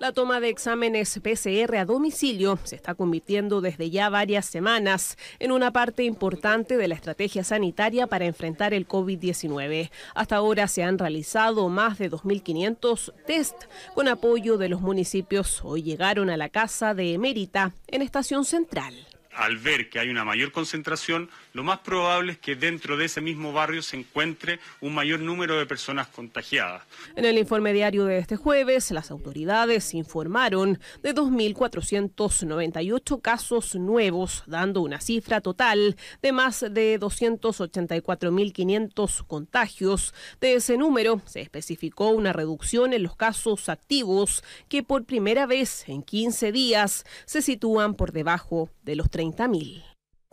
La toma de exámenes PCR a domicilio se está convirtiendo desde ya varias semanas en una parte importante de la estrategia sanitaria para enfrentar el COVID-19. Hasta ahora se han realizado más de 2.500 test con apoyo de los municipios. Hoy llegaron a la casa de Emérita en Estación Central al ver que hay una mayor concentración, lo más probable es que dentro de ese mismo barrio se encuentre un mayor número de personas contagiadas. En el informe diario de este jueves, las autoridades informaron de 2.498 casos nuevos, dando una cifra total de más de 284.500 contagios. De ese número se especificó una reducción en los casos activos que por primera vez en 15 días se sitúan por debajo de los 30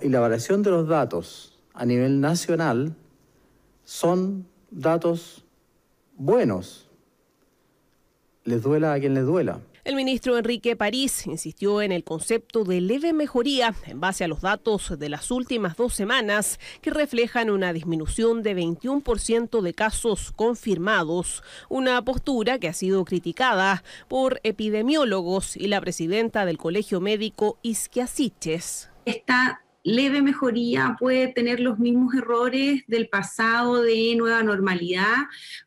y la variación de los datos a nivel nacional son datos buenos. Les duela a quien les duela ministro Enrique París insistió en el concepto de leve mejoría en base a los datos de las últimas dos semanas que reflejan una disminución de 21% de casos confirmados, una postura que ha sido criticada por epidemiólogos y la presidenta del Colegio Médico Isquiasiches. Está leve mejoría, puede tener los mismos errores del pasado de nueva normalidad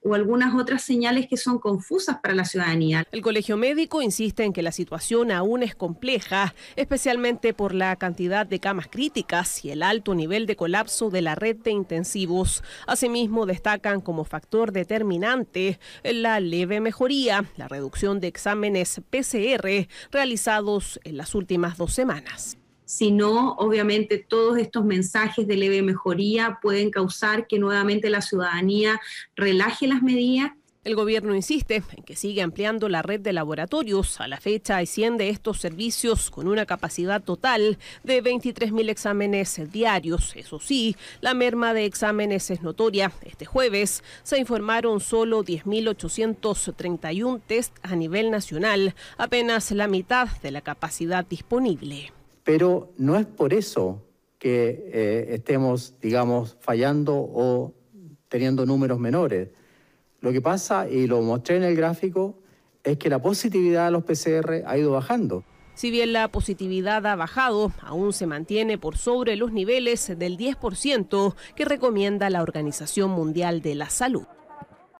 o algunas otras señales que son confusas para la ciudadanía. El Colegio Médico insiste en que la situación aún es compleja, especialmente por la cantidad de camas críticas y el alto nivel de colapso de la red de intensivos. Asimismo, destacan como factor determinante la leve mejoría, la reducción de exámenes PCR realizados en las últimas dos semanas. Si no, obviamente todos estos mensajes de leve mejoría pueden causar que nuevamente la ciudadanía relaje las medidas el gobierno insiste en que sigue ampliando la red de laboratorios. A la fecha asciende estos servicios con una capacidad total de 23.000 exámenes diarios. Eso sí, la merma de exámenes es notoria. Este jueves se informaron solo 10.831 test a nivel nacional, apenas la mitad de la capacidad disponible. Pero no es por eso que eh, estemos, digamos, fallando o teniendo números menores. Lo que pasa, y lo mostré en el gráfico, es que la positividad de los PCR ha ido bajando. Si bien la positividad ha bajado, aún se mantiene por sobre los niveles del 10% que recomienda la Organización Mundial de la Salud.